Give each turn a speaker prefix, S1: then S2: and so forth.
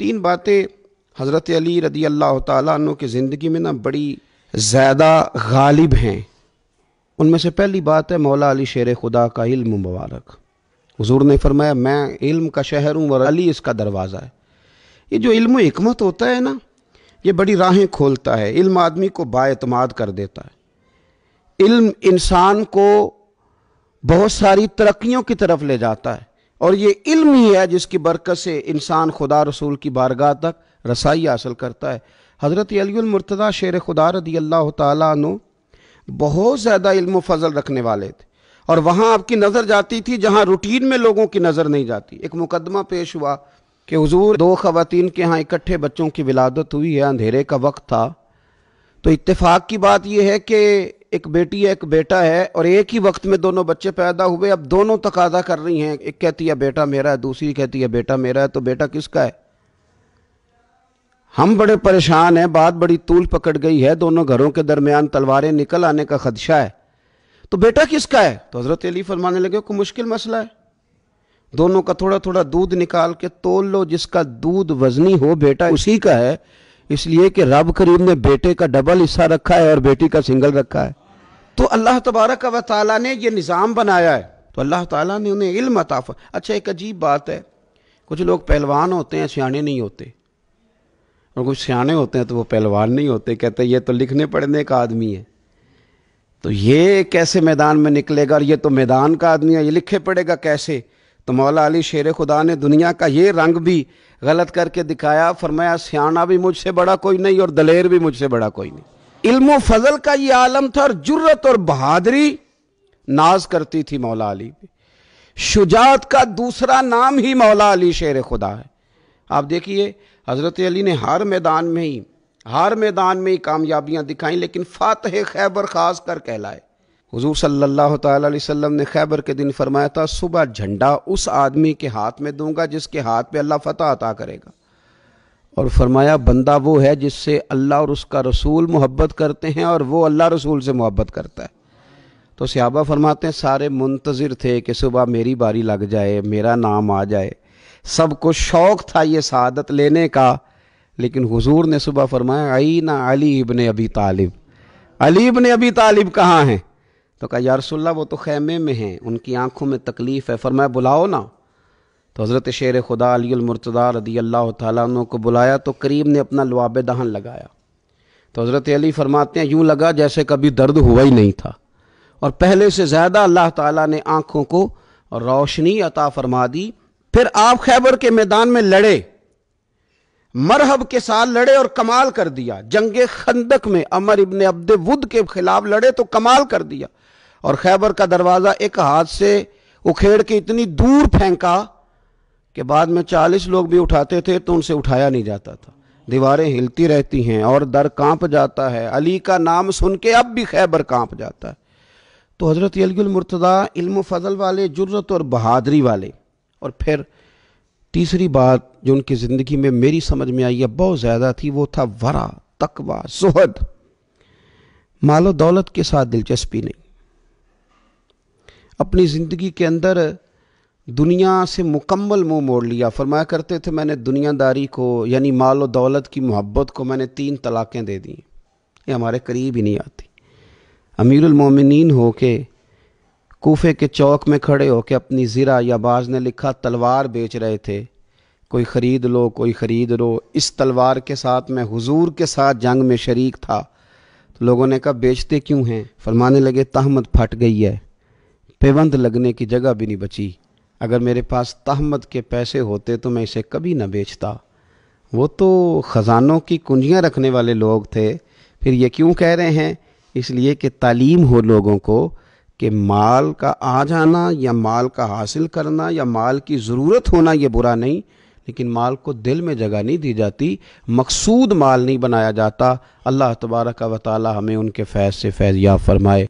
S1: तीन बातें हज़रत अली रदी अल्लाह तु की ज़िंदगी में ना बड़ी ज़्यादा गालिब हैं उनमें से पहली बात है मौला अली शेर खुदा का इल्म मुबारक हजूर ने फरमाया मैं इल्म का शहर हूँ और अली इसका दरवाज़ा है ये जो इल्म हमत होता है ना ये बड़ी राहें खोलता है इल्म आदमी को बातमाद कर देता है इल्म इंसान को बहुत सारी तरक्यों की तरफ ले जाता है और ये इल्म ही है जिसकी बरकत से इंसान खुदा रसूल की बारगाह तक रसाई हासिल करता है हज़रत अलीमरतदा शेर खुदा रदी अल्लाह तु बहुत ज़्यादा इल्म फजल रखने वाले थे और वहाँ आपकी नज़र जाती थी जहाँ रूटीन में लोगों की नज़र नहीं जाती एक मुकदमा पेश हुआ कि हजूर दो खवतिन के यहाँ इकट्ठे बच्चों की विलादत हुई है अंधेरे का वक्त था तो इतफाक़ की बात यह है कि एक बेटी है एक बेटा है और एक ही वक्त में दोनों बच्चे पैदा हुए अब दोनों तकादा कर रही हैं एक कहती है बेटा मेरा है दूसरी कहती है बेटा मेरा है तो बेटा किसका है हम बड़े परेशान हैं बात बड़ी तूल पकड़ गई है दोनों घरों के दरमियान तलवारें निकल आने का खदशा है तो बेटा किसका है तो हज़रत अली फरमाने लगे को मुश्किल मसला है दोनों का थोड़ा थोड़ा दूध निकाल के तोल लो जिसका दूध वजनी हो बेटा उसी का है इसलिए कि रब करीब ने बेटे का डबल हिस्सा रखा है और बेटी का सिंगल रखा है तो अल्लाह तबारक व ताली ने यह निज़ाम बनाया है तो अल्लाह ताली ने उन्हें इल्म अताफ अच्छा एक अजीब बात है कुछ लोग पहलवान होते हैं सियाने नहीं होते और कुछ सियाने होते हैं तो वो पहलवान नहीं होते कहते ये तो लिखने पढ़ने का आदमी है तो ये कैसे मैदान में निकलेगा और ये तो मैदान का आदमी है ये लिखे पड़ेगा कैसे तो मौला अली शेर खुदा ने दुनिया का ये रंग भी गलत करके दिखाया फरमाया सियाना भी मुझसे बड़ा कोई नहीं और दलेर भी मुझसे बड़ा कोई नहीं इल्मो फजल का ये आलम था और जुर्रत और बहादरी नाज करती थी मौला अली पे शुजात का दूसरा नाम ही मौला अली शेर खुदा है आप देखिए हज़रत अली ने हर मैदान में ही हर मैदान में ही कामयाबियां दिखाई लेकिन फातह खैबर खास कर कहलाए हुजूर सल्लल्लाहु अलैहि वसल्लम ने खैबर के दिन फरमाया था सुबह झंडा उस आदमी के हाथ में दूंगा जिसके हाथ पे अल्लाह फतह अता करेगा और फरमाया बंदा वो है जिससे अल्लाह और उसका रसूल मोहब्बत करते हैं और वो अल्लाह रसूल से मोहब्बत करता है तो सहाबा फरमाते हैं सारे मुंतज़िर थे कि सुबह मेरी बारी लग जाए मेरा नाम आ जाए सबको शौक़ था ये शहादत लेने का लेकिन हुजूर ने सुबह फरमाया आई ना अली इबन अबी तालिब अली इबन अबी तालिब कहाँ हैं तो कहा यारसोल्ला वो तो खैमे में हैं उनकी आंखों में तकलीफ़ है फरमाया बुलाओ ना तो हज़रत शेर खुदा अलीमरतदा रदी अल्लाह तु को बुलाया तो करीब ने अपना लुआब दहन लगाया तो हज़रत अली फरमाते हैं यूँ लगा जैसे कभी दर्द हुआ ही नहीं था और पहले से ज़्यादा अल्लाह ताली ने आँखों को रोशनी अता फरमा दी फिर आप खैबर के मैदान में लड़े मरहब के साथ लड़े और कमाल कर दिया जंग खंदक में अमर इबन अब्द वुद के खिलाफ लड़े तो कमाल कर दिया और खैबर का दरवाज़ा एक हाथ से उखेड़ के इतनी दूर फेंका कि बाद में चालीस लोग भी उठाते थे तो उनसे उठाया नहीं जाता था दीवारें हिलती रहती हैं और दर कांप जाता है अली का नाम सुन के अब भी खैबर कांप जाता है तो हज़रत यलगुलमरतदा इल्म फजल वाले जुर्रत और बहादरी वाले और फिर तीसरी बात जो उनकी ज़िंदगी में मेरी समझ में आई है बहुत ज़्यादा थी वो था वरा तकवा सुहद मालो दौलत के साथ दिलचस्पी नहीं अपनी ज़िंदगी के अंदर दुनिया से मुकम्मल मुंह मोड़ लिया फरमाया करते थे मैंने दुनियादारी को यानी माल और दौलत की मोहब्बत को मैंने तीन तलाक़ें दे दी ये हमारे करीब ही नहीं आती अमीरमिन हो के कोफे के चौक में खड़े होकर अपनी ज़रा या बाज ने लिखा तलवार बेच रहे थे कोई ख़रीद लो कोई ख़रीद लो इस तलवार के साथ मैं हुजूर के साथ जंग में शरीक था तो लोगों ने कहा बेचते क्यों हैं फरमाने लगे तहमद फट गई है पेवंद लगने की जगह भी नहीं बची अगर मेरे पास तहमद के पैसे होते तो मैं इसे कभी ना बेचता वो तो ख़जानों की कुंजियाँ रखने वाले लोग थे फिर ये क्यों कह रहे हैं इसलिए कि तालीम हो लोगों को कि माल का आ जाना या माल का हासिल करना या माल की ज़रूरत होना ये बुरा नहीं लेकिन माल को दिल में जगह नहीं दी जाती मकसूद माल नहीं बनाया जाता अल्लाह तबारक व ताली हमें उनके फैज़ से फैज़ या फरमाए